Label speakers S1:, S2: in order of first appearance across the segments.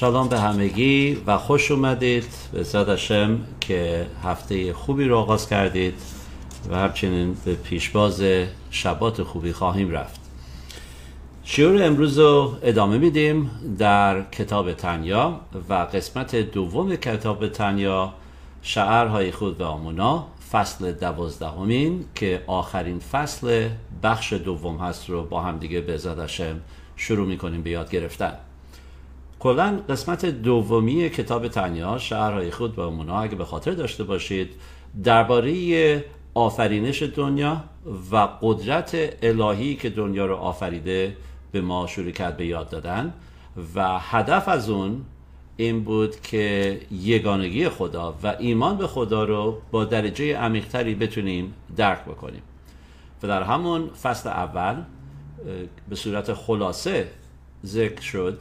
S1: شلام به همگی و خوش اومدید به زدشم که هفته خوبی رو آغاز کردید و همچنین به پیشباز شبات خوبی خواهیم رفت شیور امروز رو ادامه میدیم در کتاب تنیا و قسمت دوم کتاب تنیا شعرهای خود و آمونا فصل دوازدهمین که آخرین فصل بخش دوم هست رو با همدیگه به زدشم شروع میکنیم به یاد گرفتن کلا قسمت دومی کتاب تنیا شهرهای خود با امونا اگه به خاطر داشته باشید درباره آفرینش دنیا و قدرت الهی که دنیا رو آفریده به ما شروع کرد به یاد دادن و هدف از اون این بود که یگانگی خدا و ایمان به خدا رو با درجه عمیقتری بتونیم درک بکنیم و در همون فصل اول به صورت خلاصه ذکر شد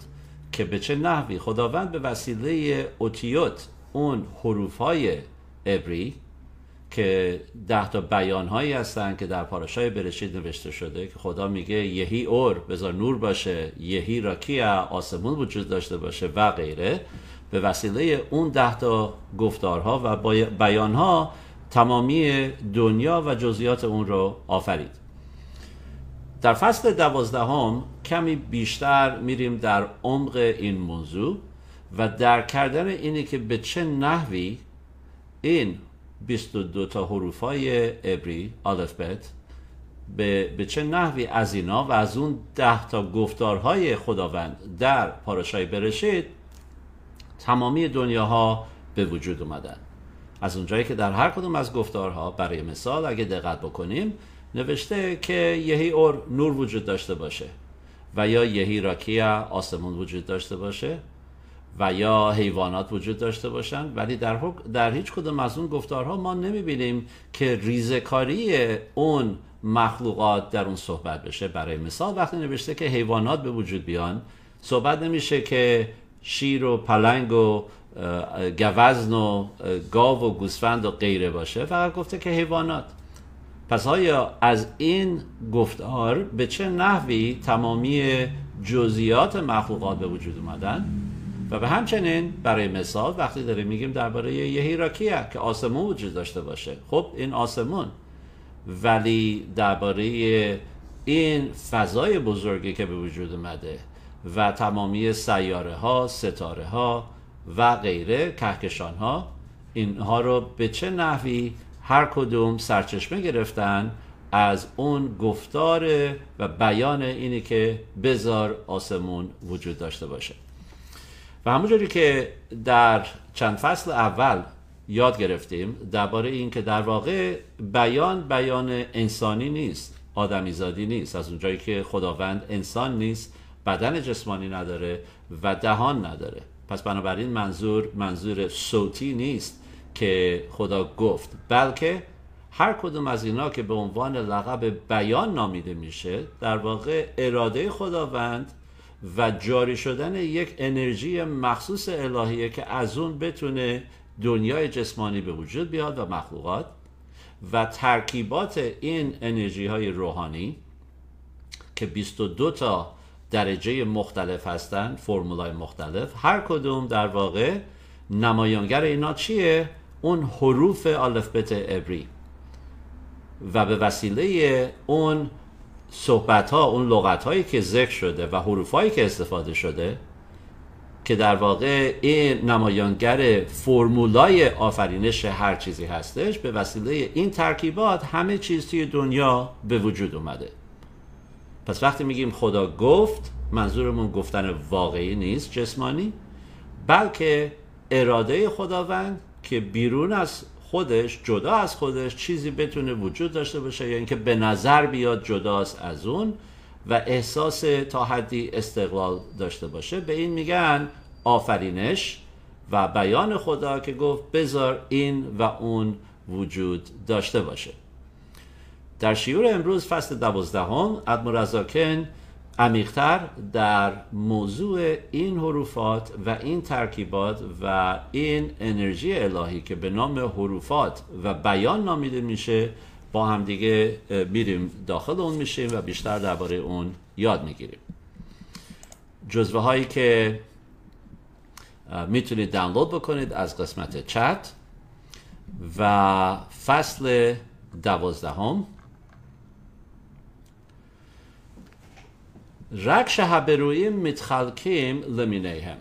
S1: که به چه نحوی خداوند به وسیله اوتیوت اون حروف های عبری که ده تا بیان هایی هستن که در پاراشای برشید نوشته شده که خدا میگه یهی اور بذار نور باشه یهی راکیا آسمون وجود داشته باشه و غیره به وسیله اون ده تا گفتارها و ها تمامی دنیا و جزیات اون رو آفرید در فصل دوازدهم کمی بیشتر میریم در عمق این موضوع و در کردن اینه که به چه نحوی این 22 تا حروف های عبری آلفبت به, به چه نحوی از اینا و از اون ده تا گفتارهای خداوند در پارشای برشید تمامی دنیاها به وجود اومدن از اونجایی که در هر کدوم از گفتارها برای مثال اگه دقت بکنیم نوشته که یهی اور نور وجود داشته باشه و یا یهی راکیا آسمون وجود داشته باشه و یا حیوانات وجود داشته باشن ولی در, در هیچ کدوم از اون گفتارها ما بینیم که ریزکاری اون مخلوقات در اون صحبت بشه برای مثال وقتی نوشته که حیوانات به وجود بیان صحبت نمیشه که شیر و پلنگ و گوزن و گاو و گوسفند و غیره باشه فقط گفته که حیوانات پس آیا از این گفتار به چه نحوی تمامی جزیات مخلوقات به وجود اومدن و به همچنین برای مثال وقتی داریم میگیم درباره یه هیراکیه که آسمون وجود داشته باشه خب این آسمون ولی درباره این فضای بزرگی که به وجود اومده و تمامی سیاره ها ستاره ها و غیره کهکشان ها اینها رو به چه نحوی هر کدوم سرچشمه گرفتن از اون گفتار و بیان اینی که بزار آسمون وجود داشته باشه و همونجوری که در چند فصل اول یاد گرفتیم درباره این که در واقع بیان بیان انسانی نیست آدمیزادی نیست از اونجایی که خداوند انسان نیست بدن جسمانی نداره و دهان نداره پس بنابراین منظور منظور صوتی نیست که خدا گفت بلکه هر کدوم از اینا که به عنوان لقب بیان نامیده میشه در واقع اراده خداوند و جاری شدن یک انرژی مخصوص الهیه که از اون بتونه دنیای جسمانی به وجود بیاد و مخلوقات و ترکیبات این انرژی های روحانی که 22 تا درجه مختلف هستند فرمولای مختلف هر کدوم در واقع نمایانگر اینا چیه اون حروف آلفبت ابری و به وسیله اون صحبت ها اون لغت هایی که ذکر شده و حروف هایی که استفاده شده که در واقع این نمایانگر فرمولای آفرینش هر چیزی هستش به وسیله این ترکیبات همه چیز توی دنیا به وجود اومده پس وقتی میگیم خدا گفت منظورمون گفتن واقعی نیست جسمانی بلکه اراده خداوند که بیرون از خودش جدا از خودش چیزی بتونه وجود داشته باشه یا یعنی اینکه به نظر بیاد جداست از اون و احساس تا حدی استقلال داشته باشه به این میگن آفرینش و بیان خدا که گفت بذار این و اون وجود داشته باشه در شیور امروز فصل دوازدهم ادمو رزاکن عمیقتر در موضوع این حروفات و این ترکیبات و این انرژی الهی که به نام حروفات و بیان نامیده میشه با همدیگه میریم داخل اون میشیم و بیشتر درباره اون یاد میگیریم جزوه هایی که میتونید دانلود بکنید از قسمت چت و فصل دوازدهم רק שהבירואים מתחלקים هم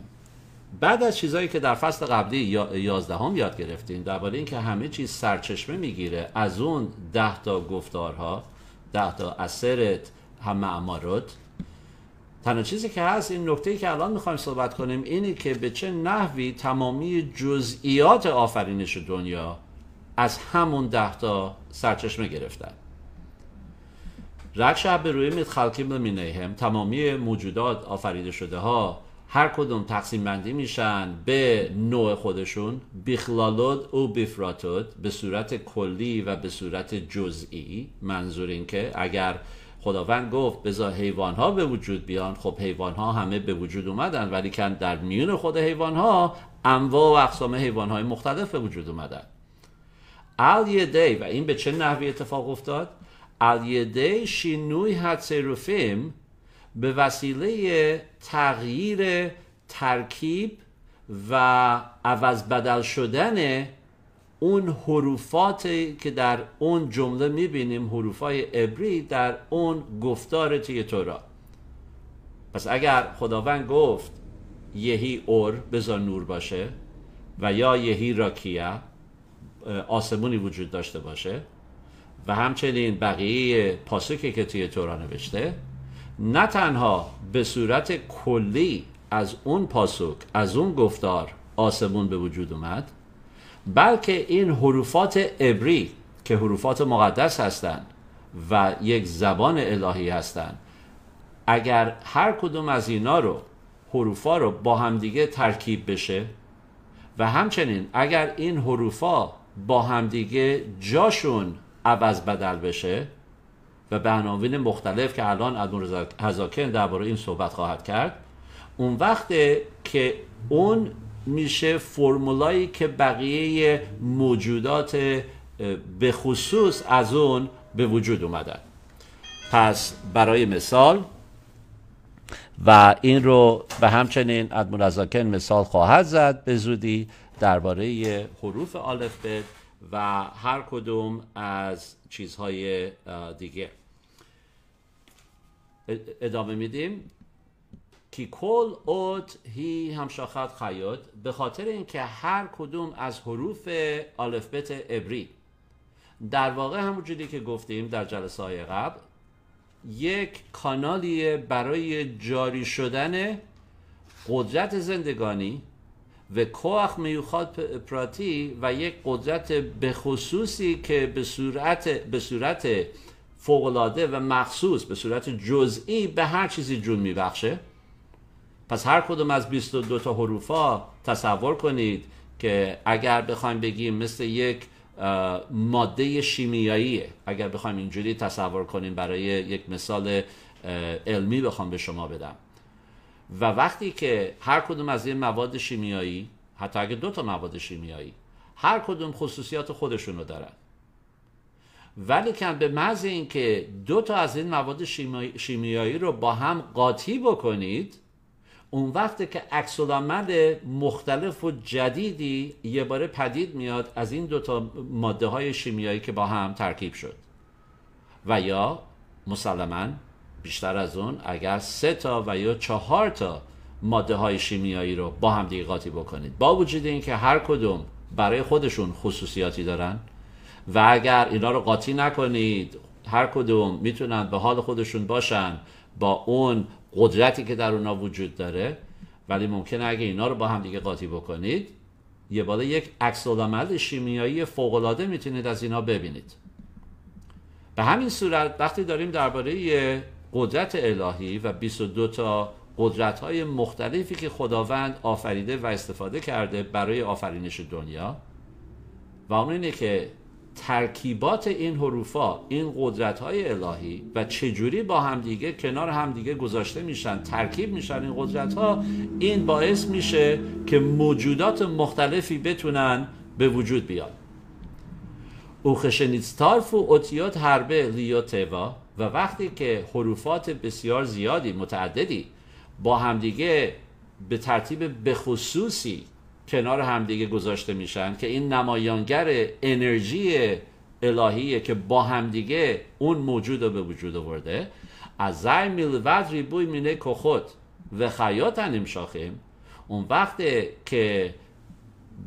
S1: بعد از چیزهایی که در فصل قبلی یازدهم یاد گرفتیم درباره اینکه همه چیز سرچشمه میگیره از اون ده تا گفتارها ده تا اثرت هم امارت تنها چیزی که هست این نکته که الان میخوایم صحبت کنیم اینه که به چه نحوی تمامی جزئیات آفرینش دنیا از همون ده تا سرچشمه گرفتن رکش روی متخلقیم لمینهم تمامی موجودات آفریده شده ها هر کدوم تقسیم بندی میشن به نوع خودشون بیخلالود و بیفراتود به صورت کلی و به صورت جزئی منظور این که اگر خداوند گفت بذار حیوان ها به وجود بیان خب حیوان ها همه به وجود اومدن ولی کن در میون خود حیوان ها انواع و اقسام حیوان های مختلف به وجود اومدن ال و این به چه نحوی اتفاق افتاد על ידי שינוי به وسیله تغییر ترکیب و عوض بدل شدن اون حروفات که در اون جمله میبینیم حروفای عبری در اون گفتار توی تورا پس اگر خداوند گفت یهی اور بزار نور باشه و یا یهی راکیه آسمونی وجود داشته باشه و همچنین بقیه پاسکی که توی تورا نوشته نه تنها به صورت کلی از اون پاسک از اون گفتار آسمون به وجود اومد بلکه این حروفات عبری که حروفات مقدس هستند و یک زبان الهی هستند اگر هر کدوم از اینا رو حروفا رو با همدیگه ترکیب بشه و همچنین اگر این حروفا با همدیگه جاشون عوض بدل بشه و به عناوین مختلف که الان ادمون هزاکن درباره این صحبت خواهد کرد اون وقته که اون میشه فرمولایی که بقیه موجودات به خصوص از اون به وجود اومدن پس برای مثال و این رو به همچنین ادمون مثال خواهد زد به زودی درباره حروف به و هر کدوم از چیزهای دیگه ادامه میدیم کی کل اوت هی همشاخت خیاد به خاطر اینکه هر کدوم از حروف آلفبت عبری در واقع همونجوری که گفتیم در جلسه های قبل یک کانالی برای جاری شدن قدرت زندگانی و کوخ میوخاد پراتی و یک قدرت بخصوصی که به صورت به صورت فوقلاده و مخصوص به صورت جزئی به هر چیزی جون میبخشه پس هر کدوم از 22 تا حروفا تصور کنید که اگر بخوایم بگیم مثل یک ماده شیمیایی، اگر بخوایم اینجوری تصور کنیم برای یک مثال علمی بخوام به شما بدم و وقتی که هر کدوم از این مواد شیمیایی حتی اگه دو تا مواد شیمیایی هر کدوم خصوصیات خودشونو رو دارن ولی که به محض اینکه دو تا از این مواد شیمیایی رو با هم قاطی بکنید اون وقت که عکس مختلف و جدیدی یه باره پدید میاد از این دو تا ماده های شیمیایی که با هم ترکیب شد و یا مسلما بیشتر از اون اگر سه تا و یا چهار تا ماده های شیمیایی رو با هم دیگه قاطی بکنید با وجود اینکه هر کدوم برای خودشون خصوصیاتی دارن و اگر اینا رو قاطی نکنید هر کدوم میتونن به حال خودشون باشن با اون قدرتی که در اونا وجود داره ولی ممکنه اگه اینا رو با هم دیگه قاطی بکنید یه بالا یک عکس العمل شیمیایی فوق میتونید از اینا ببینید به همین صورت وقتی داریم درباره قدرت الهی و 22 تا قدرت های مختلفی که خداوند آفریده و استفاده کرده برای آفرینش دنیا و اون اینه که ترکیبات این حروفا این قدرت های الهی و چجوری با همدیگه کنار همدیگه گذاشته میشن ترکیب میشن این قدرت ها این باعث میشه که موجودات مختلفی بتونن به وجود بیان تارف و اتیات هربه لیوتوا و وقتی که حروفات بسیار زیادی متعددی با همدیگه به ترتیب بخصوصی کنار همدیگه گذاشته میشن که این نمایانگر انرژی الهیه که با همدیگه اون موجود رو به وجود آورده از میلوت ریبوی مینه که خود و خیات شاخیم، اون وقت که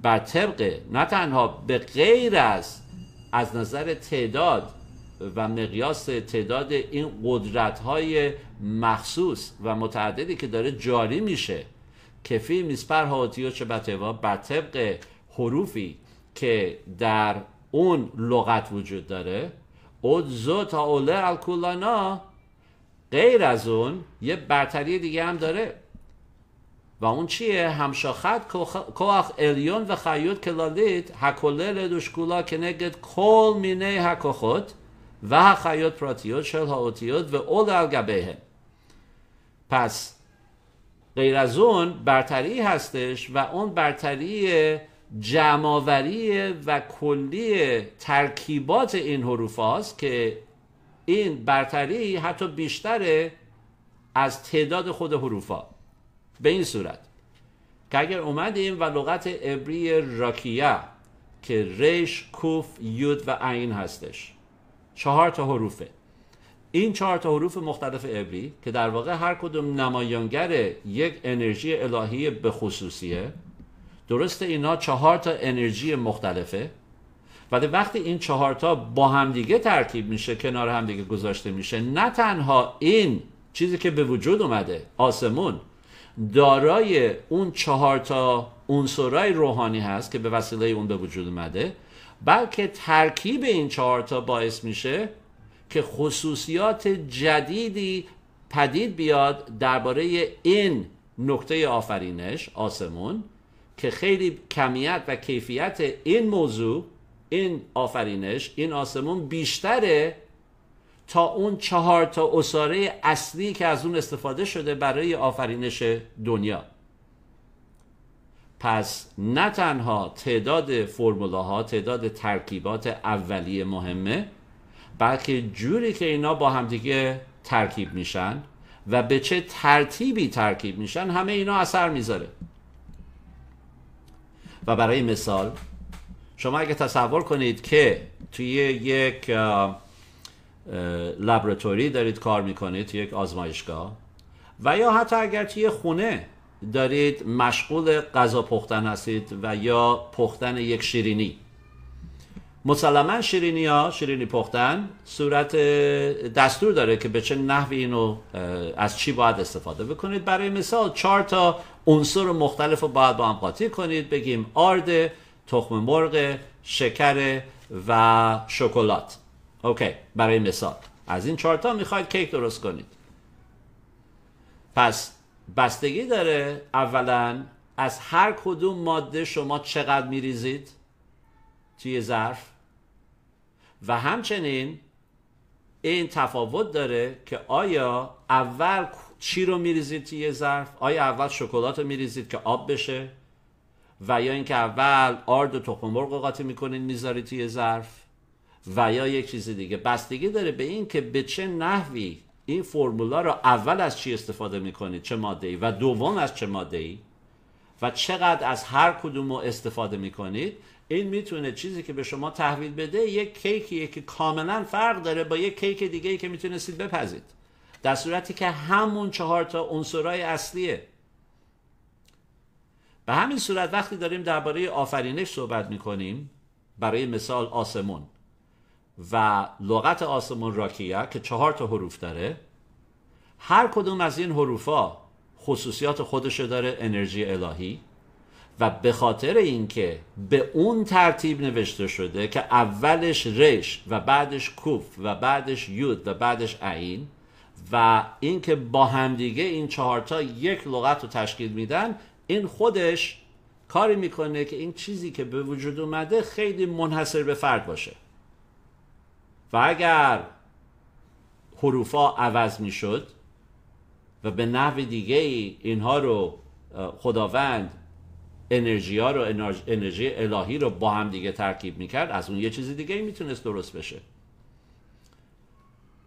S1: بر طبق نه تنها به غیر از از نظر تعداد و مقیاس تعداد این قدرت های مخصوص و متعددی که داره جاری میشه کفی میسپر هاتیو چه بتوا بر طبق حروفی که در اون لغت وجود داره اود تا اوله الکولانا غیر از اون یه برتری دیگه هم داره و اون چیه همشاخت کوخ الیون و خیوت کلالید هکوله لدوشکولا کنگد کل مینه هکو خود و حیات پراتیات شل هاوتیات و اول الگبه پس غیر از اون برتری هستش و اون برتری جمعآوری و کلی ترکیبات این حروف هاست که این برتری حتی بیشتره از تعداد خود حروف ها به این صورت که اگر اومدیم و لغت عبری راکیه که ریش کوف یود و عین هستش چهار تا حروفه این چهار تا حروف مختلف عبری که در واقع هر کدوم نمایانگر یک انرژی الهی به خصوصیه درست اینا چهار تا انرژی مختلفه ولی وقتی این چهار تا با همدیگه ترکیب میشه کنار همدیگه گذاشته میشه نه تنها این چیزی که به وجود اومده آسمون دارای اون چهار تا عنصرای روحانی هست که به وسیله اون به وجود اومده بلکه ترکیب این چهارتا باعث میشه که خصوصیات جدیدی پدید بیاد درباره این نقطه آفرینش آسمون که خیلی کمیت و کیفیت این موضوع این آفرینش این آسمون بیشتره تا اون چهار تا اصلی که از اون استفاده شده برای آفرینش دنیا پس نه تنها تعداد ها تعداد ترکیبات اولیه مهمه بلکه جوری که اینا با همدیگه ترکیب میشن و به چه ترتیبی ترکیب میشن همه اینا اثر میذاره و برای مثال شما اگه تصور کنید که توی یک لبراتوری دارید کار میکنید توی یک آزمایشگاه و یا حتی اگر توی خونه دارید مشغول غذا پختن هستید و یا پختن یک شیرینی مسلما شیرینی ها شیرینی پختن صورت دستور داره که به چه نحوی اینو از چی باید استفاده بکنید برای مثال چهار تا عنصر مختلف رو باید با هم قاطی کنید بگیم آرد تخم مرغ شکر و شکلات اوکی برای مثال از این چهار تا میخواید کیک درست کنید پس بستگی داره اولا از هر کدوم ماده شما چقدر میریزید توی ظرف و همچنین این تفاوت داره که آیا اول چی رو میریزید توی ظرف آیا اول شکلات رو میریزید که آب بشه و یا اینکه اول آرد و تخم مرغ رو قاطی میکنید میذارید توی ظرف و یا یک چیز دیگه بستگی داره به این که به چه نحوی این فرمولا را اول از چی استفاده میکنید چه ماده ای و دوم از چه ماده ای و چقدر از هر کدوم استفاده میکنید این میتونه چیزی که به شما تحویل بده یک کیکیه که کاملا فرق داره با یک کیک دیگه ای که میتونستید بپزید در صورتی که همون چهار تا عنصرهای اصلیه به همین صورت وقتی داریم درباره آفرینش صحبت میکنیم برای مثال آسمون و لغت آسمان راکیه که چهار تا حروف داره هر کدوم از این حروفا خصوصیات خودشو داره انرژی الهی و به خاطر اینکه به اون ترتیب نوشته شده که اولش رش و بعدش کوف و بعدش یود و بعدش عین و اینکه با همدیگه این چهارتا یک لغت رو تشکیل میدن این خودش کاری میکنه که این چیزی که به وجود اومده خیلی منحصر به فرد باشه و اگر حروفا عوض می شد و به نحو دیگه ای اینها رو خداوند انرژی ها رو انرژی الهی رو با هم دیگه ترکیب کرد از اون یه چیز دیگه ای میتونست درست بشه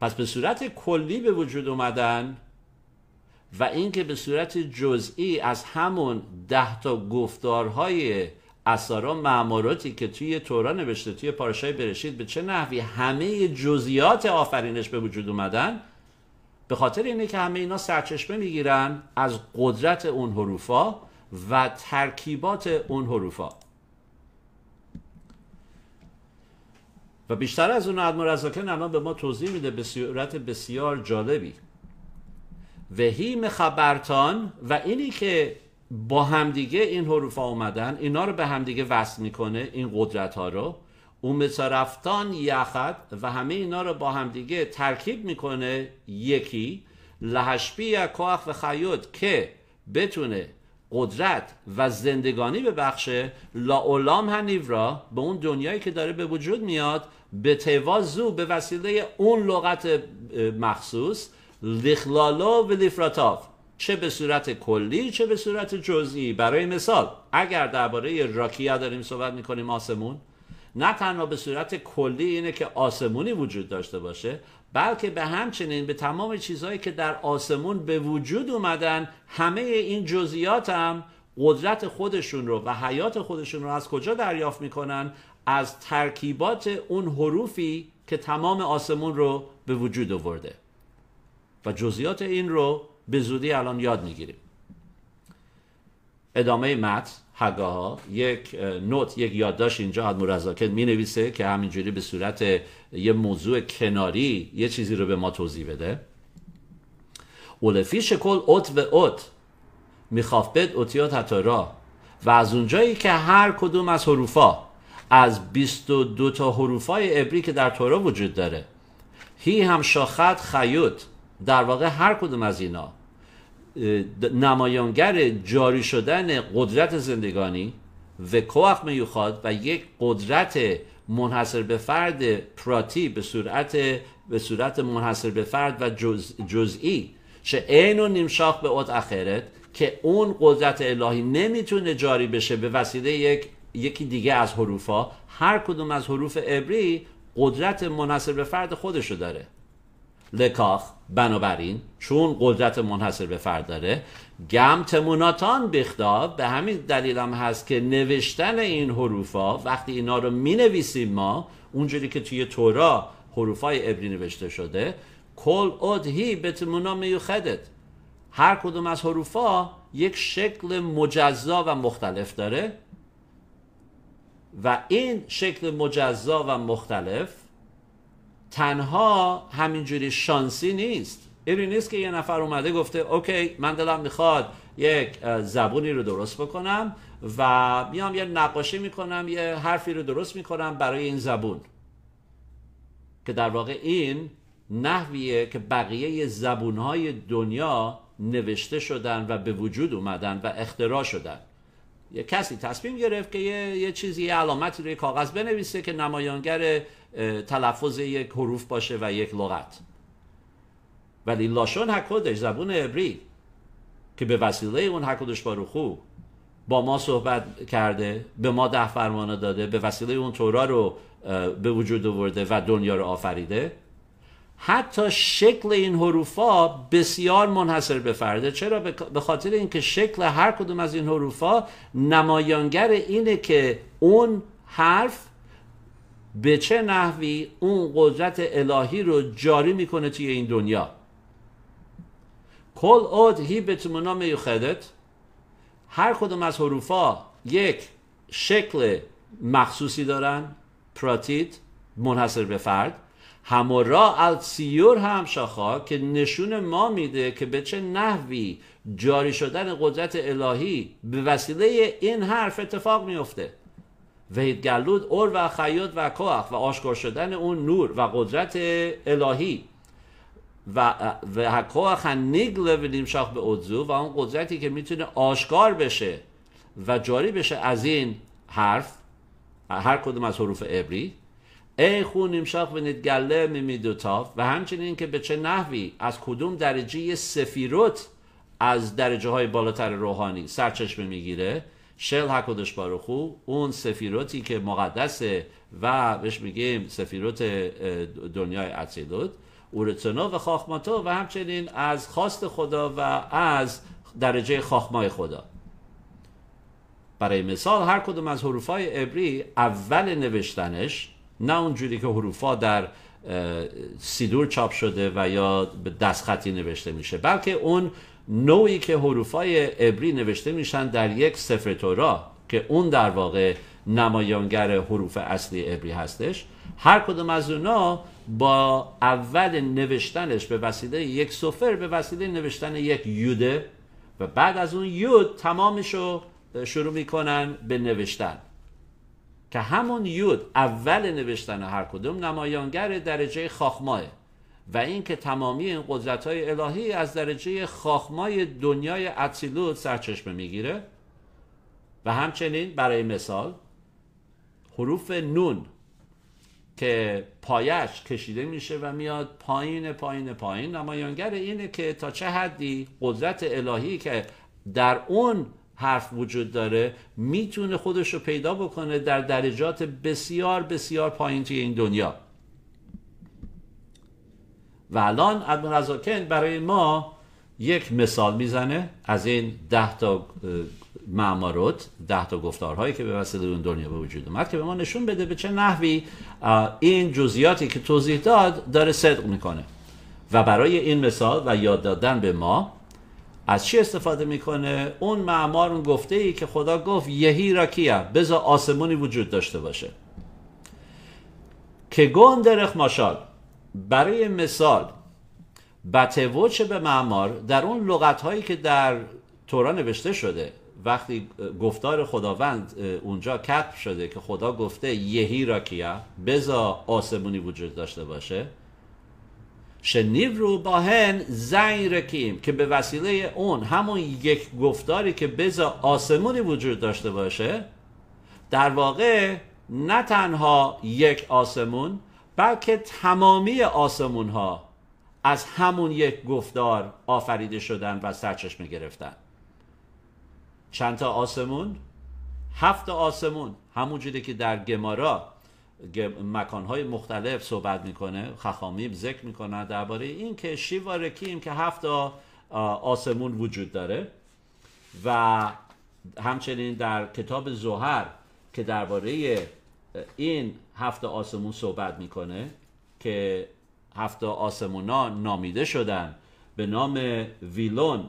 S1: پس به صورت کلی به وجود اومدن و اینکه به صورت جزئی از همون ده تا گفتارهای اثارا معماراتی که توی تورا نوشته توی پارشای برشید به چه نحوی همه جزیات آفرینش به وجود اومدن به خاطر اینه که همه اینا سرچشمه میگیرن از قدرت اون حروفا و ترکیبات اون حروفا و بیشتر از اون ادمار رزاکن الان به ما توضیح میده به صورت بسیار جالبی وهیم خبرتان و اینی که با همدیگه این حروف ها اومدن اینا رو به همدیگه وصل میکنه این قدرت ها رو مثل رفتان یخد و همه اینا رو با همدیگه ترکیب میکنه یکی لحشبی یا و خیوت که بتونه قدرت و زندگانی ببخشه لا اولام را به اون دنیایی که داره به وجود میاد به توازو به وسیله اون لغت مخصوص لخلالو و لیفراتاف چه به صورت کلی چه به صورت جزئی برای مثال اگر درباره راکیا داریم صحبت میکنیم آسمون نه تنها به صورت کلی اینه که آسمونی وجود داشته باشه بلکه به همچنین به تمام چیزهایی که در آسمون به وجود اومدن همه این جزئیات هم قدرت خودشون رو و حیات خودشون رو از کجا دریافت میکنن از ترکیبات اون حروفی که تمام آسمون رو به وجود آورده و جزئیات این رو به زودی الان یاد میگیریم ادامه متن هگاها یک نوت یک یادداشت اینجا از مرزاکت می نویسه که همینجوری به صورت یه موضوع کناری یه چیزی رو به ما توضیح بده اولفیش کل اوت و اوت میخواف بد اوتیات هتارا و از اونجایی که هر کدوم از حروفا از 22 تا حروفای عبری که در تورا وجود داره هی هم شاخت خیوت در واقع هر کدوم از اینا نمایانگر جاری شدن قدرت زندگانی و کوخ میوخاد و یک قدرت منحصر به فرد پراتی به صورت به صورت منحصر به فرد و جزئی چه عین و نیمشاخ به اوت اخرت که اون قدرت الهی نمیتونه جاری بشه به وسیله یک یکی دیگه از حروفا هر کدوم از حروف عبری قدرت منحصر به فرد خودشو داره لکاخ بنابراین چون قدرت منحصر به فرد داره تموناتان بخدا به همین هم هست که نوشتن این ها وقتی اینا رو می نویسیم ما اونجوری که توی تورا حروفای ابری نوشته شده کل ادهی تمونا میوخدت هر کدوم از حروفا یک شکل مجزا و مختلف داره و این شکل مجزا و مختلف تنها همینجوری شانسی نیست اینی نیست که یه نفر اومده گفته اوکی من دلم میخواد یک زبونی رو درست بکنم و میام یه نقاشی میکنم یه حرفی رو درست میکنم برای این زبون که در واقع این نحویه که بقیه زبونهای دنیا نوشته شدن و به وجود اومدن و اختراع شدن یه کسی تصمیم گرفت که یه, چیزی یه علامتی روی کاغذ بنویسه که نمایانگر تلفظ یک حروف باشه و یک لغت ولی لاشون حکودش زبون عبری که به وسیله اون حکودش خوب با ما صحبت کرده به ما ده فرمانه داده به وسیله اون تورا رو به وجود آورده و دنیا رو آفریده حتی شکل این حروفا بسیار منحصر به فرده چرا به خاطر اینکه شکل هر کدوم از این حروفا نمایانگر اینه که اون حرف به چه نحوی اون قدرت الهی رو جاری میکنه توی این دنیا کل اود هی بتمنا یخدت هر کدوم از حروفا یک شکل مخصوصی دارن پراتید منحصر به فرد همورا السیور هم شاخا که نشون ما میده که به چه نحوی جاری شدن قدرت الهی به وسیله این حرف اتفاق میفته و گلود اور و خیاط و کوخ و آشکار شدن اون نور و قدرت الهی و و هن نگل و نیمشاخ به عضو و اون قدرتی که میتونه آشکار بشه و جاری بشه از این حرف هر کدوم از حروف عبری ای خون نیمشاخ به نتگله میمیدوتاف و همچنین که به چه نحوی از کدوم درجه سفیروت از درجه های بالاتر روحانی سرچشمه میگیره شل حکدش بارخو اون سفیروتی که مقدسه و بهش میگیم سفیروت دنیای اصیلوت اورتنو و خاخماتو و همچنین از خواست خدا و از درجه خاخمای خدا برای مثال هر کدوم از حروفای عبری اول نوشتنش نه اونجوری که حروفا در سیدور چاپ شده و یا به دستخطی نوشته میشه بلکه اون نوعی که حروفای عبری نوشته میشن در یک سفر تورا که اون در واقع نمایانگر حروف اصلی عبری هستش هر کدوم از اونا با اول نوشتنش به وسیله یک سفر به وسیله نوشتن یک یوده و بعد از اون یود تمامش رو شروع میکنن به نوشتن که همون یود اول نوشتن هر کدوم نمایانگر درجه خاخماه و اینکه تمامی این قدرت های الهی از درجه خاخمای دنیای اتیلوت سرچشمه میگیره و همچنین برای مثال حروف نون که پایش کشیده میشه و میاد پایین پایین پایین نمایانگر اینه که تا چه حدی قدرت الهی که در اون حرف وجود داره میتونه خودش رو پیدا بکنه در درجات بسیار بسیار پایین توی این دنیا و الان رزاکن برای ما یک مثال میزنه از این ده تا معمارات ده تا گفتارهایی که به وسط اون دنیا به وجود اومد که به ما نشون بده به چه نحوی این جزئیاتی که توضیح داد داره صدق میکنه و برای این مثال و یاد دادن به ما از چی استفاده میکنه اون معمار اون گفته ای که خدا گفت یهی را کیه؟ بذار آسمونی وجود داشته باشه که گون درخ ماشال برای مثال بتوچ به معمار در اون لغت هایی که در تورا نوشته شده وقتی گفتار خداوند اونجا کتب شده که خدا گفته یهی را کیا بزا آسمونی وجود داشته باشه شنیو رو باهن زنگ رکیم که به وسیله اون همون یک گفتاری که بزا آسمونی وجود داشته باشه در واقع نه تنها یک آسمون بلکه تمامی آسمون ها از همون یک گفتار آفریده شدن و سرچشمه گرفتن چند تا آسمون؟ هفت آسمون همونجوری که در گمارا مکانهای مختلف صحبت میکنه خخامیم ذکر میکنه درباره این که شیوا که هفت آسمون وجود داره و همچنین در کتاب زهر که درباره این هفت آسمون صحبت میکنه که هفت آسمونا نامیده شدن به نام ویلون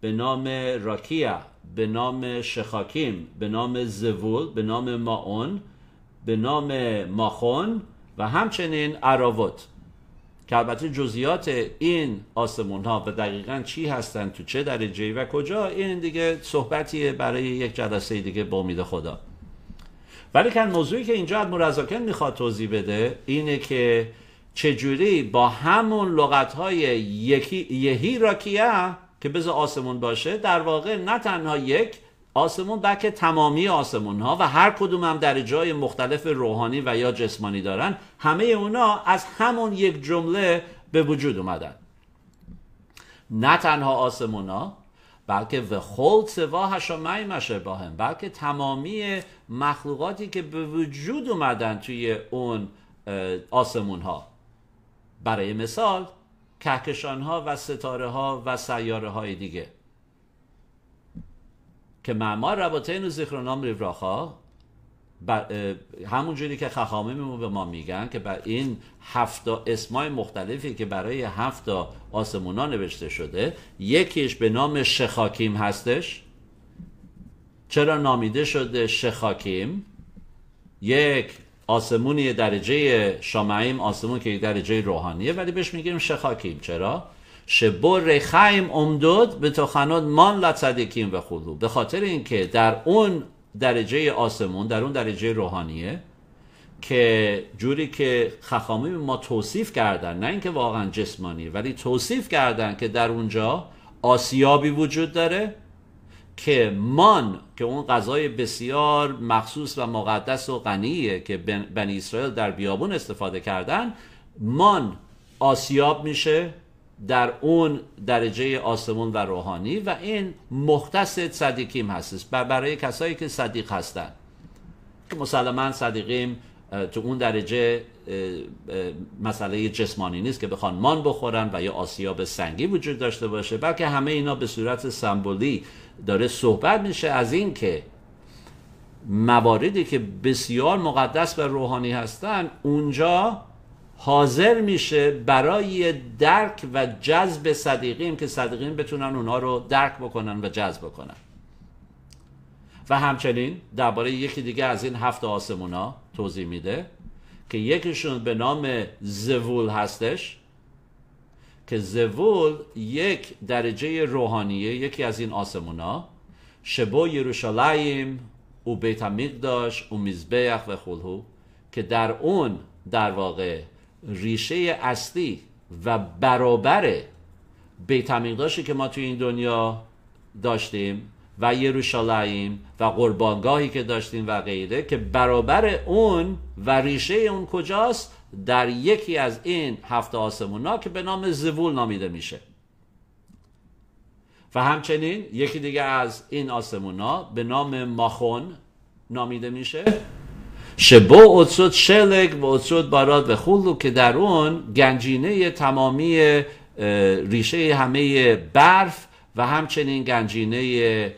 S1: به نام راکیا به نام شخاکیم به نام زوول به نام ماون به نام ماخون و همچنین عراوت که البته جزئیات این آسمون ها و دقیقا چی هستند تو چه درجه و کجا این دیگه صحبتیه برای یک جلسه دیگه با امید خدا ولی موضوعی که اینجا از مرزاکن میخواد توضیح بده اینه که چجوری با همون لغت های یکی یهی راکیه که بذار آسمون باشه در واقع نه تنها یک آسمون بلکه تمامی آسمون ها و هر کدوم هم در جای مختلف روحانی و یا جسمانی دارن همه اونا از همون یک جمله به وجود اومدن نه تنها آسمون ها بلکه و خول سوا با هم. بلکه تمامی مخلوقاتی که به وجود اومدن توی اون آسمون ها برای مثال کهکشان ها و ستاره ها و سیاره های دیگه که معمار رباطه و زیخرونام ریوراخا همونجوری که خخامه به ما میگن که بر این هفتا اسمای مختلفی که برای هفتا آسمونا نوشته شده یکیش به نام شخاکیم هستش چرا نامیده شده شخاکیم یک آسمونی درجه شامعیم آسمون که درجه روحانیه ولی بهش میگیم شخاکیم چرا؟ شبو رخیم امدود به من مان لصدیکیم و خودو به خاطر اینکه در اون درجه آسمون در اون درجه روحانیه که جوری که خخامی ما توصیف کردن نه اینکه واقعا جسمانی ولی توصیف کردن که در اونجا آسیابی وجود داره که مان که اون غذای بسیار مخصوص و مقدس و غنیه که بنی اسرائیل در بیابون استفاده کردن مان آسیاب میشه در اون درجه آسمون و روحانی و این مختص صدیقیم هست برای کسایی که صدیق هستن که مسلما صدیقیم تو اون درجه مسئله جسمانی نیست که بخوان مان بخورن و یا آسیاب سنگی وجود داشته باشه بلکه همه اینا به صورت سمبولی داره صحبت میشه از این که مواردی که بسیار مقدس و روحانی هستن اونجا حاضر میشه برای درک و جذب صدیقیم که صدیقیم بتونن اونها رو درک بکنن و جذب بکنن و همچنین درباره یکی دیگه از این هفت آسمونا توضیح میده که یکیشون به نام زوول هستش که زوول یک درجه روحانیه یکی از این آسمونا شبو یروشالایم او بیت داشت او میزبیخ و خلهو که در اون در واقع ریشه اصلی و برابر بیت که ما توی این دنیا داشتیم و یروشالاییم و قربانگاهی که داشتیم و غیره که برابر اون و ریشه اون کجاست در یکی از این هفت آسمونا که به نام زبول نامیده میشه و همچنین یکی دیگه از این آسمونا به نام ماخون نامیده میشه شبو اوتسود شلگ و اوتسود باراد و خولو که در اون گنجینه تمامی ریشه همه برف و همچنین گنجینه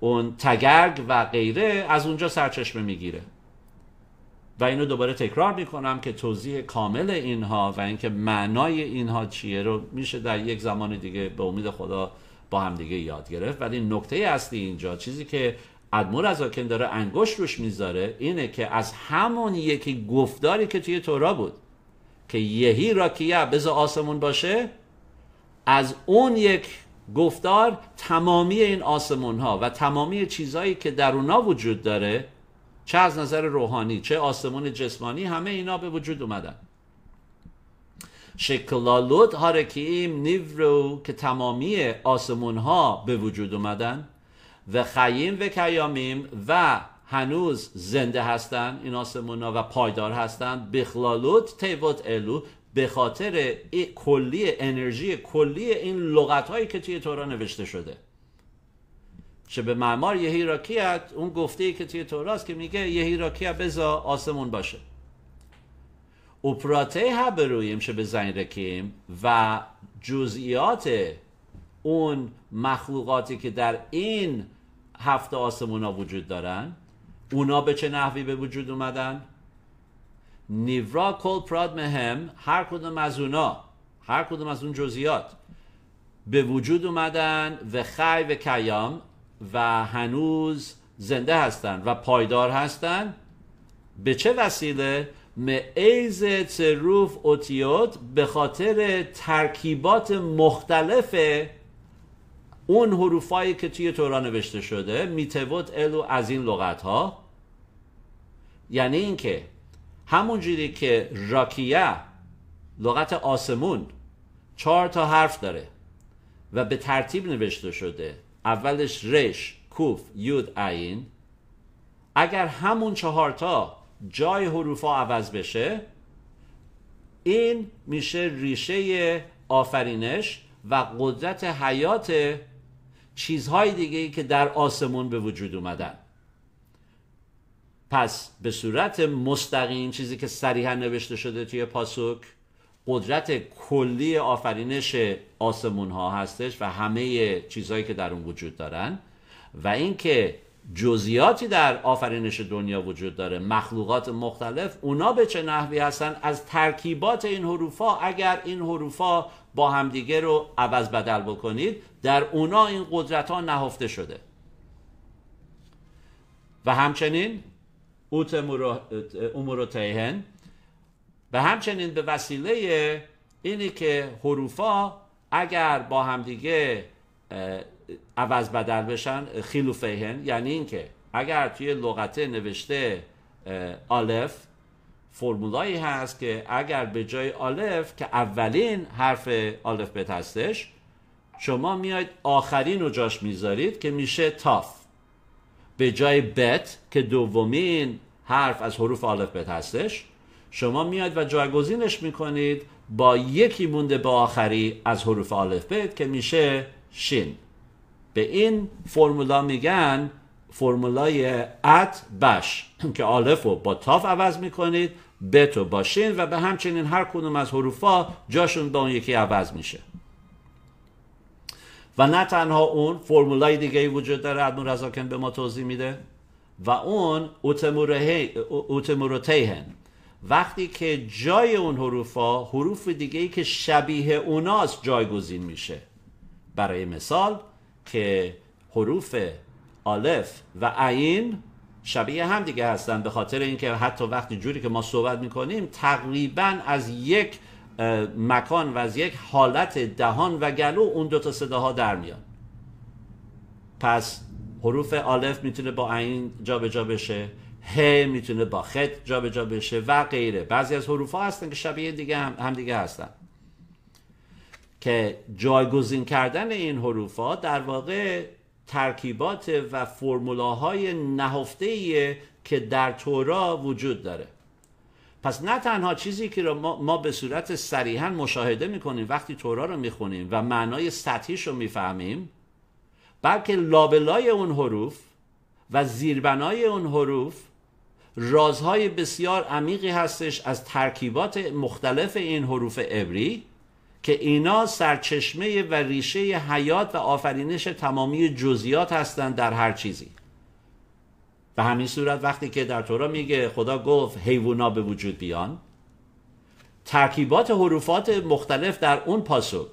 S1: اون تگرگ و غیره از اونجا سرچشمه میگیره و اینو دوباره تکرار میکنم که توضیح کامل اینها و اینکه معنای اینها چیه رو میشه در یک زمان دیگه به امید خدا با هم دیگه یاد گرفت ولی نکته اصلی اینجا چیزی که ادمور از آکن داره انگشت روش میذاره اینه که از همون یکی گفتاری که توی تورا بود که یهی راکیه بذار آسمون باشه از اون یک گفتار تمامی این آسمون ها و تمامی چیزهایی که در اونا وجود داره چه از نظر روحانی چه آسمون جسمانی همه اینا به وجود اومدن شکلالوت هارکیم نیورو که تمامی آسمون ها به وجود اومدن و خیم و کیامیم و هنوز زنده هستند این آسمونا و پایدار هستند بخلالوت تیوت الو به خاطر کلی انرژی کلی این لغت هایی که توی تورا نوشته شده چه به معمار یه هیراکیت اون گفته ای که توی توراست که میگه یه هیراکیت بزا آسمون باشه اوپراته ها برویم چه به زنگ رکیم و جزئیات اون مخلوقاتی که در این هفت آسمونا وجود دارن اونا به چه نحوی به وجود اومدن نیورا کل پراد مهم هر کدوم از اونا هر کدوم از اون جزئیات به وجود اومدن و خی و کیام و هنوز زنده هستند و پایدار هستند به چه وسیله معیز تروف اوتیوت به خاطر ترکیبات مختلف اون حروفایی که توی تورا نوشته شده میتوت الو از این لغت ها یعنی اینکه همون جوری که راکیه لغت آسمون چهار تا حرف داره و به ترتیب نوشته شده اولش رش کوف یود عین اگر همون چهار تا جای ها عوض بشه این میشه ریشه آفرینش و قدرت حیات چیزهای دیگه ای که در آسمون به وجود اومدن پس به صورت مستقیم چیزی که صریحا نوشته شده توی پاسوک قدرت کلی آفرینش آسمون ها هستش و همه چیزهایی که در اون وجود دارن و اینکه جزئیاتی در آفرینش دنیا وجود داره مخلوقات مختلف اونا به چه نحوی هستن از ترکیبات این ها اگر این ها با همدیگه رو عوض بدل بکنید در اونا این قدرت ها نهفته شده و همچنین اوت امورو تیهن و همچنین به وسیله اینی که حروفا اگر با همدیگه عوض بدل بشن خیلوفیهن یعنی اینکه اگر توی لغته نوشته آلف فرمولایی هست که اگر به جای آلف که اولین حرف بت هستش شما میاید آخرین رو جاش میذارید که میشه تاف به جای بت که دومین حرف از حروف آلفبت هستش شما میاید و جایگزینش میکنید با یکی مونده به آخری از حروف آلف بت که میشه شین به این فرمولا میگن فرمولای ات بش که آلف رو با تاف عوض میکنید بتو باشین و به همچنین هر کدوم از حروفا جاشون به اون یکی عوض میشه و نه تنها اون فرمولای دیگه ای وجود داره ادمون رزاکن به ما توضیح میده و اون اوتموروتیهن وقتی که جای اون حروفا حروف دیگه ای که شبیه اوناست جایگزین میشه برای مثال که حروف آلف و عین شبیه هم دیگه هستن به خاطر اینکه حتی وقتی جوری که ما صحبت میکنیم تقریبا از یک مکان و از یک حالت دهان و گلو اون دو تا صداها در میان پس حروف آلف میتونه با عین جابجا بشه ه میتونه با خط جابجا بشه و غیره بعضی از حروف ها هستن که شبیه دیگه هم, دیگه هستن که جایگزین کردن این حروف ها در واقع ترکیبات و فرمولاهای نهفته که در تورا وجود داره پس نه تنها چیزی که ما, ما به صورت صریحا مشاهده میکنیم وقتی تورا رو میخونیم و معنای سطحیش رو میفهمیم بلکه لابلای اون حروف و زیربنای اون حروف رازهای بسیار عمیقی هستش از ترکیبات مختلف این حروف عبری که اینا سرچشمه و ریشه حیات و آفرینش تمامی جزیات هستند در هر چیزی به همین صورت وقتی که در تورا میگه خدا گفت حیوونا به وجود بیان ترکیبات حروفات مختلف در اون پاسک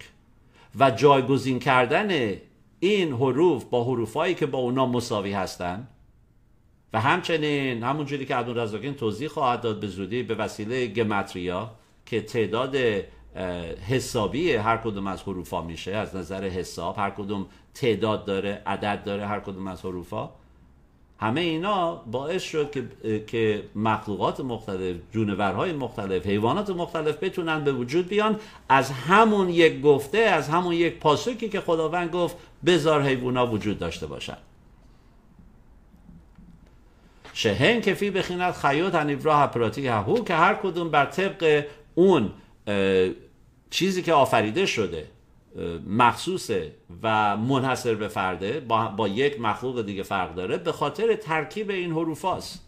S1: و جایگزین کردن این حروف با حروفایی که با اونا مساوی هستند و همچنین همونجوری که رزاکین توضیح خواهد داد به زودی به وسیله گمتریا که تعداد حسابی هر کدوم از حروفا میشه از نظر حساب هر کدوم تعداد داره عدد داره هر کدوم از حروفا همه اینا باعث شد که, که مخلوقات مختلف جونورهای مختلف حیوانات مختلف بتونن به وجود بیان از همون یک گفته از همون یک پاسکی که خداوند گفت بزار حیوانا وجود داشته باشن شهن کفی فی بخینت خیوت هنیبراه پراتی هو که هر کدوم بر طبق اون چیزی که آفریده شده مخصوصه و منحصر به فرده با, با یک مخلوق دیگه فرق داره به خاطر ترکیب این حروف هاست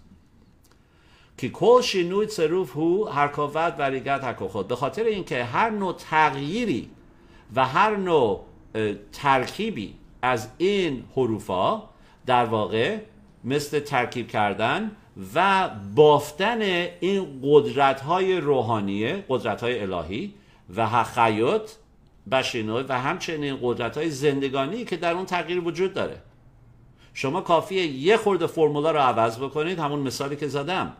S1: که کل شینوی صروف هو حرکاوت و ریگت خود به خاطر اینکه هر نوع تغییری و هر نوع ترکیبی از این حروف ها در واقع مثل ترکیب کردن و بافتن این قدرت های روحانیه قدرت های الهی و حیات بشینوی و همچنین قدرت های زندگانی که در اون تغییر وجود داره شما کافیه یه خورده فرمولا رو عوض بکنید همون مثالی که زدم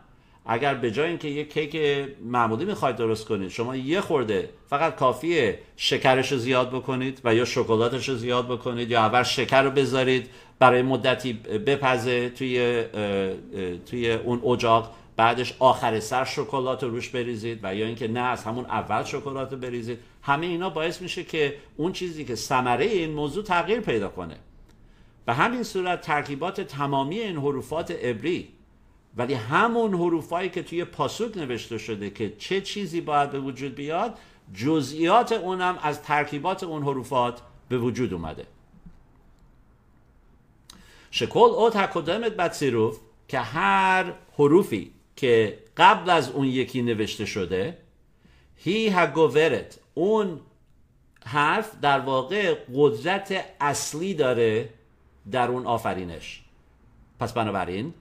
S1: اگر به جای اینکه یه کیک معمولی میخواید درست کنید شما یه خورده فقط کافیه شکرش رو زیاد بکنید و یا شکلاتش رو زیاد بکنید یا اول شکر رو بذارید برای مدتی بپزه توی توی اون اجاق بعدش آخر سر شکلات رو روش بریزید و یا اینکه نه از همون اول شکلات رو بریزید همه اینا باعث میشه که اون چیزی که ثمره این موضوع تغییر پیدا کنه به همین صورت ترکیبات تمامی این حروفات عبری ولی همون حروفایی که توی پاسوک نوشته شده که چه چیزی باید به وجود بیاد جزئیات اونم از ترکیبات اون حروفات به وجود اومده شکل او کدامت بد که هر حروفی که قبل از اون یکی نوشته شده هی هگوورت اون حرف در واقع قدرت اصلی داره در اون آفرینش پس بنابراین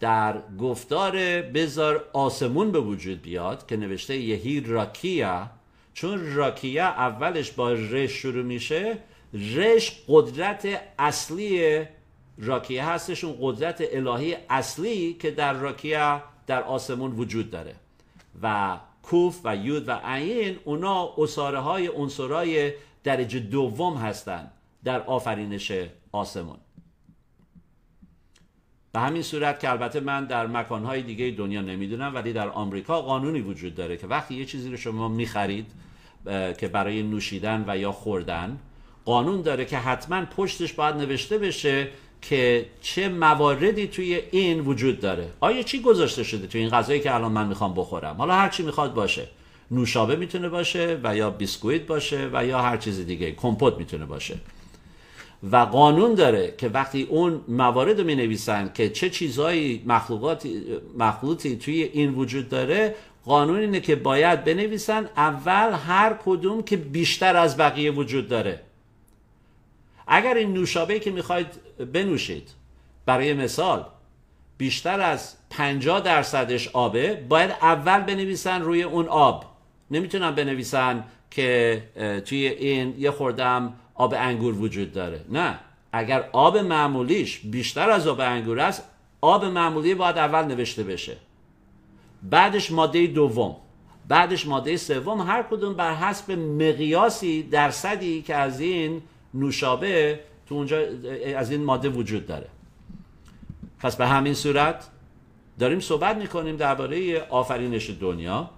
S1: در گفتار بزار آسمون به وجود بیاد که نوشته یهی راکیا چون راکیا اولش با رش شروع میشه رش قدرت اصلی راکیه هستش اون قدرت الهی اصلی که در راکیا در آسمون وجود داره و کوف و یود و عین اونا اصاره های درجه دوم هستند در آفرینش آسمون به همین صورت که البته من در مکانهای دیگه دنیا نمیدونم ولی در آمریکا قانونی وجود داره که وقتی یه چیزی رو شما میخرید که برای نوشیدن و یا خوردن قانون داره که حتما پشتش باید نوشته بشه که چه مواردی توی این وجود داره آیا چی گذاشته شده توی این غذایی که الان من میخوام بخورم حالا هر چی میخواد باشه نوشابه میتونه باشه و یا بیسکویت باشه و یا هر چیز دیگه کمپوت میتونه باشه و قانون داره که وقتی اون موارد رو می که چه چیزهایی مخلوقاتی مخلوطی توی این وجود داره قانون اینه که باید بنویسن اول هر کدوم که بیشتر از بقیه وجود داره اگر این نوشابه که میخواید بنوشید برای مثال بیشتر از 50 درصدش آبه باید اول بنویسن روی اون آب نمیتونن بنویسن که توی این یه خوردم آب انگور وجود داره نه اگر آب معمولیش بیشتر از آب انگور است آب معمولی باید اول نوشته بشه بعدش ماده دوم بعدش ماده سوم هر کدوم بر حسب مقیاسی درصدی که از این نوشابه تو اونجا از این ماده وجود داره پس به همین صورت داریم صحبت میکنیم درباره آفرینش دنیا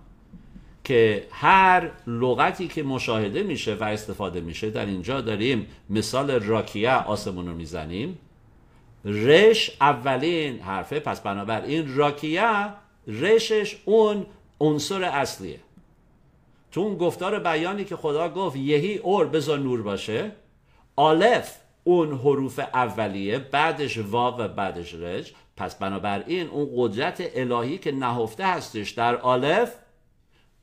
S1: که هر لغتی که مشاهده میشه و استفاده میشه در اینجا داریم مثال راکیه آسمون رو میزنیم رش اولین حرفه پس بنابراین راکیه رشش اون عنصر اصلیه تو اون گفتار بیانی که خدا گفت یهی اور بذار نور باشه آلف اون حروف اولیه بعدش واو و بعدش رج پس بنابراین اون قدرت الهی که نهفته هستش در آلف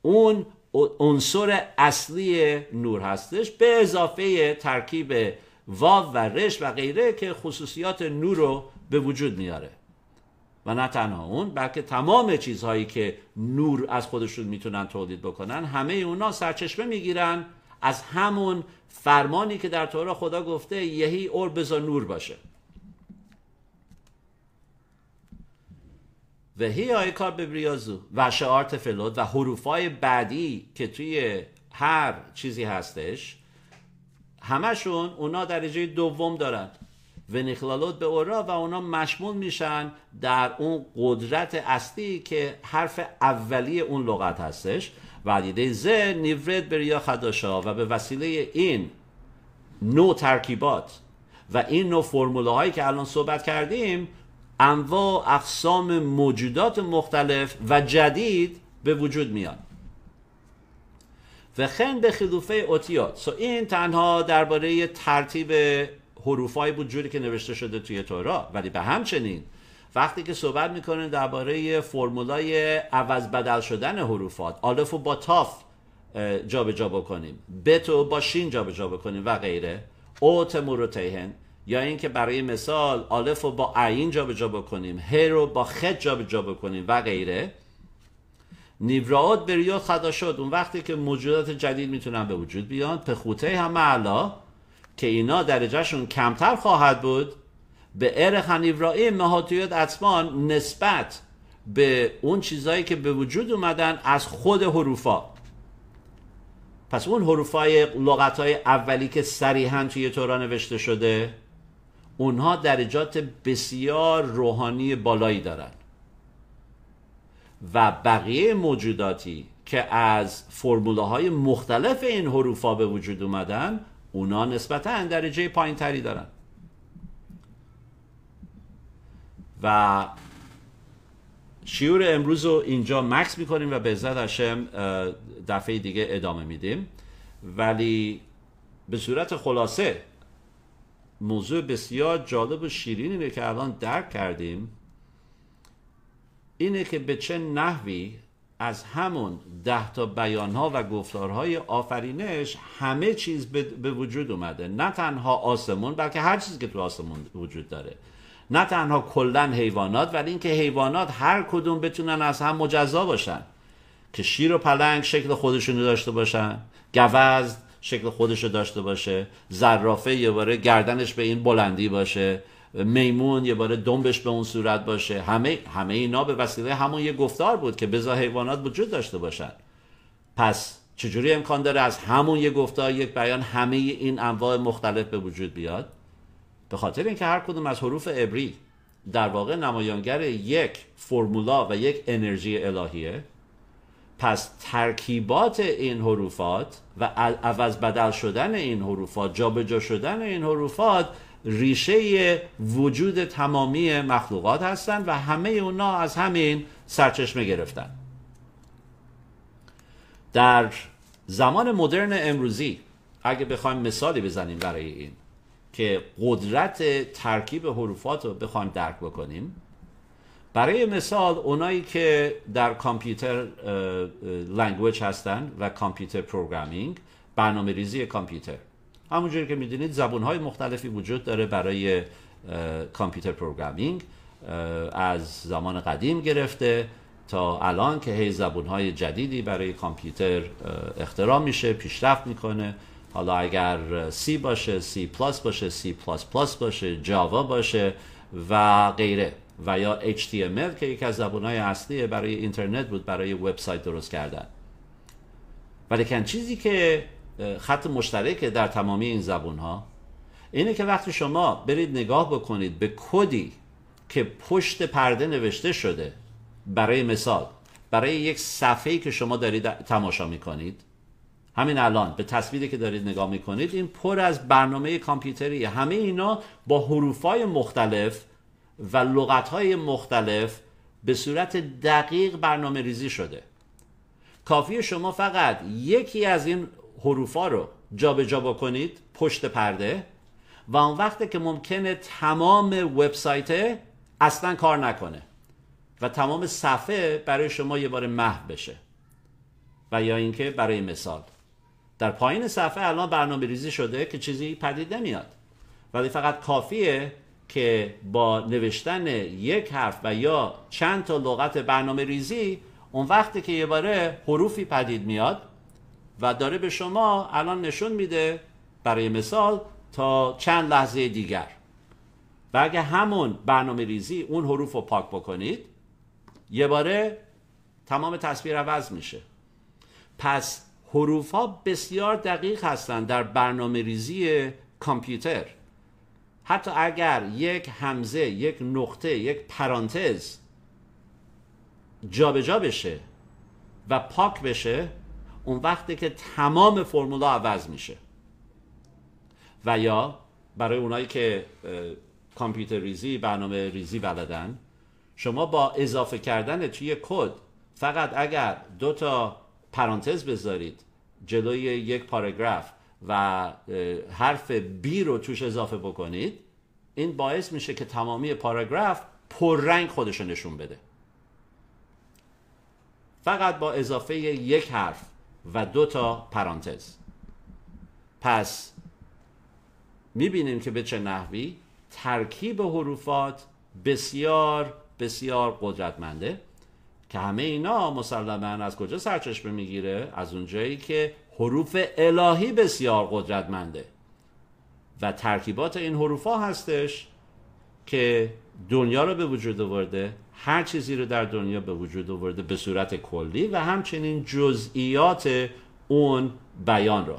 S1: اون عنصر اصلی نور هستش به اضافه ترکیب واو و رش و غیره که خصوصیات نور رو به وجود میاره و نه تنها اون بلکه تمام چیزهایی که نور از خودشون میتونن تولید بکنن همه اونا سرچشمه میگیرن از همون فرمانی که در تورا خدا گفته یهی اور بزا نور باشه و هی آی کار به و شعارت فلود و حروفای بعدی که توی هر چیزی هستش همشون اونا درجه دوم دارن و نخلالات به اورا و اونا مشمول میشن در اون قدرت اصلی که حرف اولی اون لغت هستش و دیده زه نیورد به ریا خداشا و به وسیله این نو ترکیبات و این نوع فرموله هایی که الان صحبت کردیم انواع اقسام موجودات مختلف و جدید به وجود میاد و خن به خلوفه اوتیات سو این تنها درباره ترتیب حروفای بود جوری که نوشته شده توی تورا ولی به همچنین وقتی که صحبت میکنه درباره فرمولای عوض بدل شدن حروفات آلف و با تاف جابجا جا بکنیم بت با شین جابجا جا بکنیم و غیره اوت تمور تیهن یا اینکه برای مثال آلف رو با عین جابجا بکنیم ه رو با خ جابجا بکنیم و غیره نیبراد به خدا شد اون وقتی که موجودات جدید میتونن به وجود بیان پخوته هم علا که اینا درجهشون کمتر خواهد بود به عرق هنیورایی مهاتیوت اطمان نسبت به اون چیزهایی که به وجود اومدن از خود حروفا پس اون حروفای های اولی که صریحا توی تورا نوشته شده اونها درجات بسیار روحانی بالایی دارن و بقیه موجوداتی که از فرموله های مختلف این حروفا به وجود اومدن اونا نسبتا درجه پایین تری دارن و شیور امروز رو اینجا مکس میکنیم و به عزت هشم دفعه دیگه ادامه میدیم ولی به صورت خلاصه موضوع بسیار جالب و اینه که الان درک کردیم اینه که به چه نحوی از همون ده تا بیانها و گفتارهای آفرینش همه چیز به وجود اومده نه تنها آسمون بلکه هر چیزی که تو آسمون وجود داره نه تنها کلا حیوانات ولی اینکه حیوانات هر کدوم بتونن از هم مجزا باشن که شیر و پلنگ شکل خودشونو داشته باشن گوزد شکل خودشو داشته باشه زرافه یه باره گردنش به این بلندی باشه میمون یه باره دنبش به اون صورت باشه همه همه اینا به وسیله همون یه گفتار بود که بزا حیوانات وجود داشته باشن پس چجوری امکان داره از همون یه گفتار یک بیان همه این انواع مختلف به وجود بیاد به خاطر اینکه هر کدوم از حروف عبری در واقع نمایانگر یک فرمولا و یک انرژی الهیه پس ترکیبات این حروفات و عوض بدل شدن این حروفات جابجا شدن این حروفات ریشه وجود تمامی مخلوقات هستند و همه اونا از همین سرچشمه گرفتن در زمان مدرن امروزی اگه بخوایم مثالی بزنیم برای این که قدرت ترکیب حروفات رو بخوایم درک بکنیم برای مثال اونایی که در کامپیوتر لنگویج هستن و کامپیوتر پروگرامینگ برنامه ریزی کامپیوتر همونجوری که میدونید زبون های مختلفی وجود داره برای کامپیوتر پروگرامینگ از زمان قدیم گرفته تا الان که هی زبون های جدیدی برای کامپیوتر اختراع میشه پیشرفت میکنه حالا اگر C باشه C++ باشه C++ باشه جاوا باشه و غیره و یا HTML که یکی از زبانهای اصلی برای اینترنت بود برای وبسایت درست کردن ولیکن چیزی که خط مشترک در تمامی این زبانها اینه که وقتی شما برید نگاه بکنید به کدی که پشت پرده نوشته شده برای مثال برای یک صفحه‌ای که شما دارید تماشا میکنید همین الان به تصویری که دارید نگاه میکنید این پر از برنامه کامپیوتری همه اینا با حروفای مختلف و لغتهای مختلف به صورت دقیق برنامه ریزی شده کافی شما فقط یکی از این حروفا رو جابجا جا بکنید پشت پرده و اون وقته که ممکنه تمام وبسایت اصلا کار نکنه و تمام صفحه برای شما یه بار محو بشه و یا اینکه برای مثال در پایین صفحه الان برنامه ریزی شده که چیزی پدید نمیاد ولی فقط کافیه که با نوشتن یک حرف و یا چند تا لغت برنامه ریزی اون وقتی که یه باره حروفی پدید میاد و داره به شما الان نشون میده برای مثال تا چند لحظه دیگر و اگه همون برنامه ریزی اون حروف رو پاک بکنید یه باره تمام تصویر عوض میشه پس حروف ها بسیار دقیق هستند در برنامه ریزی کامپیوتر حتی اگر یک همزه یک نقطه یک پرانتز جابجا جا بشه و پاک بشه اون وقتی که تمام فرمولا عوض میشه و یا برای اونایی که کامپیوتر ریزی برنامه ریزی بلدن شما با اضافه کردن توی کد فقط اگر دو تا پرانتز بذارید جلوی یک پاراگراف و حرف بی رو توش اضافه بکنید این باعث میشه که تمامی پاراگراف پررنگ خودش نشون بده فقط با اضافه یک حرف و دو تا پرانتز پس میبینیم که به چه نحوی ترکیب حروفات بسیار بسیار قدرتمنده که همه اینا مسلما از کجا سرچشمه میگیره از اونجایی که حروف الهی بسیار قدرتمنده و ترکیبات این حروف ها هستش که دنیا رو به وجود آورده هر چیزی رو در دنیا به وجود آورده به صورت کلی و همچنین جزئیات اون بیان رو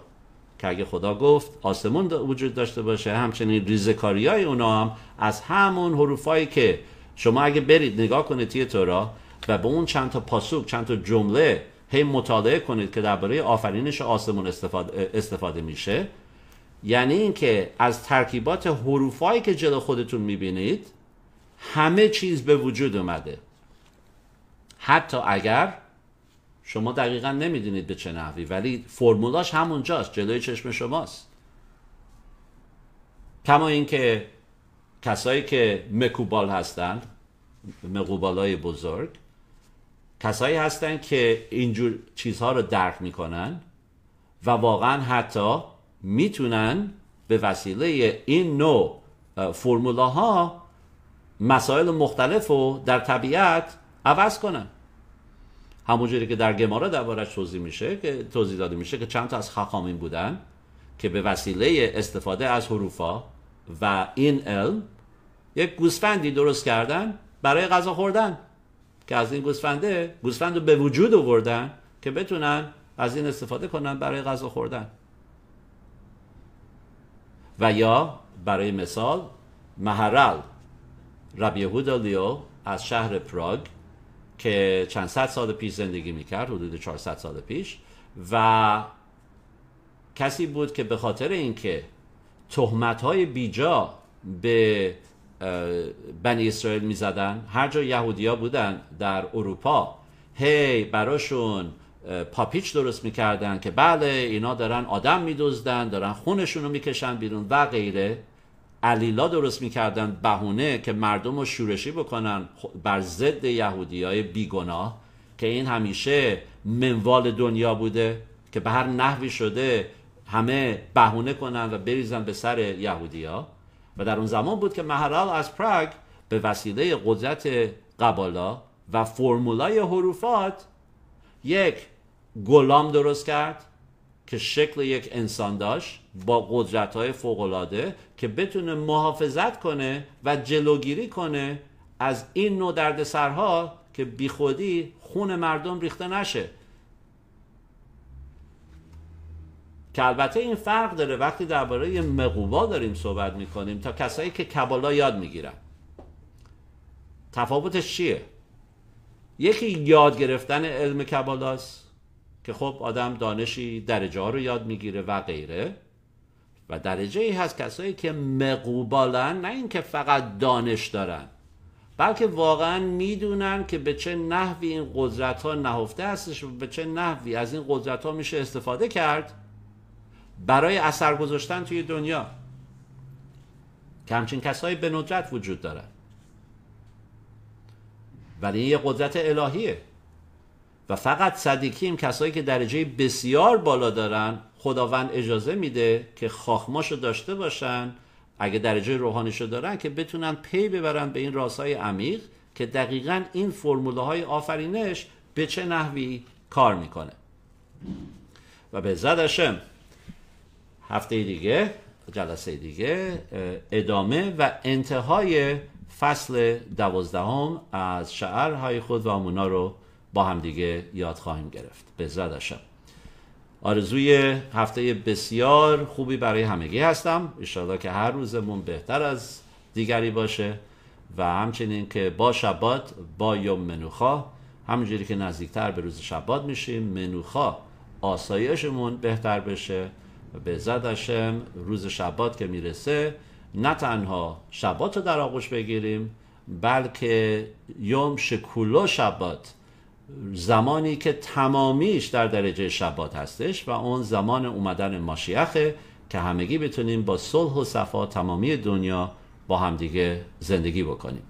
S1: که اگه خدا گفت آسمون وجود داشته باشه همچنین ریزکاری های اونا هم از همون حروفایی که شما اگه برید نگاه کنید توی تورا و به اون چند تا پاسوک چند تا جمله هی مطالعه کنید که درباره آفرینش آسمون استفاده, استفاده میشه یعنی اینکه از ترکیبات حروفایی که جلو خودتون میبینید همه چیز به وجود اومده حتی اگر شما دقیقا نمیدونید به چه نحوی ولی فرمولاش همونجاست جلوی چشم شماست کما اینکه کسایی که مکوبال هستند های بزرگ کسایی هستن که اینجور چیزها رو درک میکنن و واقعا حتی میتونن به وسیله این نوع ها مسائل مختلف رو در طبیعت عوض کنن همونجوری که در گمارا دربارش توضیح میشه که توضیح داده میشه که چند تا از خاقامین بودن که به وسیله استفاده از حروفا و این علم یک گوسفندی درست کردن برای غذا خوردن از این گوسفنده گوسفند رو به وجود آوردن که بتونن از این استفاده کنن برای غذا خوردن و یا برای مثال مهرل ربیهودا لیو از شهر پراگ که چند صد سال پیش زندگی میکرد حدود 400 سال پیش و کسی بود که به خاطر اینکه تهمت های بیجا به بنی اسرائیل میزدن هر جا یهودیا بودن در اروپا هی براشون پاپیچ درست میکردن که بله اینا دارن آدم میدزدن دارن خونشون رو میکشن بیرون و غیره علیلا درست میکردن بهونه که مردم رو شورشی بکنن بر ضد یهودی های بیگناه که این همیشه منوال دنیا بوده که به هر نحوی شده همه بهونه کنن و بریزن به سر یهودی ها و در اون زمان بود که مهرال از پراگ به وسیله قدرت قبالا و فرمولای حروفات یک گلام درست کرد که شکل یک انسان داشت با قدرت های فوقلاده که بتونه محافظت کنه و جلوگیری کنه از این نوع دردسرها که بیخودی خون مردم ریخته نشه که البته این فرق داره وقتی درباره مقوبا داریم صحبت میکنیم تا کسایی که کبالا یاد میگیرن تفاوتش چیه یکی یاد گرفتن علم کبالاست که خب آدم دانشی درجه ها رو یاد میگیره و غیره و درجه ای هست کسایی که مقوبالن نه اینکه فقط دانش دارن بلکه واقعا میدونن که به چه نحوی این قدرت ها نهفته هستش و به چه نحوی از این قدرت ها میشه استفاده کرد برای اثر گذاشتن توی دنیا که همچین کسایی به ندرت وجود دارن ولی این یه قدرت الهیه و فقط صدیکیم کسایی که درجه بسیار بالا دارن خداوند اجازه میده که خاخماشو داشته باشن اگه درجه روحانیشو دارن که بتونن پی ببرن به این راسای عمیق که دقیقا این فرموله های آفرینش به چه نحوی کار میکنه و به زدشم هفته دیگه جلسه دیگه ادامه و انتهای فصل دوازدهم از شعرهای خود و آمونا رو با هم دیگه یاد خواهیم گرفت به زدشم آرزوی هفته بسیار خوبی برای همگی هستم اشتادا که هر روزمون بهتر از دیگری باشه و همچنین که با شبات با یوم منوخا همونجوری که نزدیکتر به روز شبات میشیم منوخا آسایشمون بهتر بشه به زد روز شبات که میرسه نه تنها شبات رو در آغوش بگیریم بلکه یوم شکولو شبات زمانی که تمامیش در درجه شبات هستش و اون زمان اومدن ماشیخه که همگی بتونیم با صلح و صفا تمامی دنیا با همدیگه زندگی بکنیم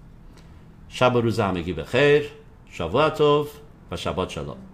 S1: شب روز همگی به خیر شباتوف و شبات شلو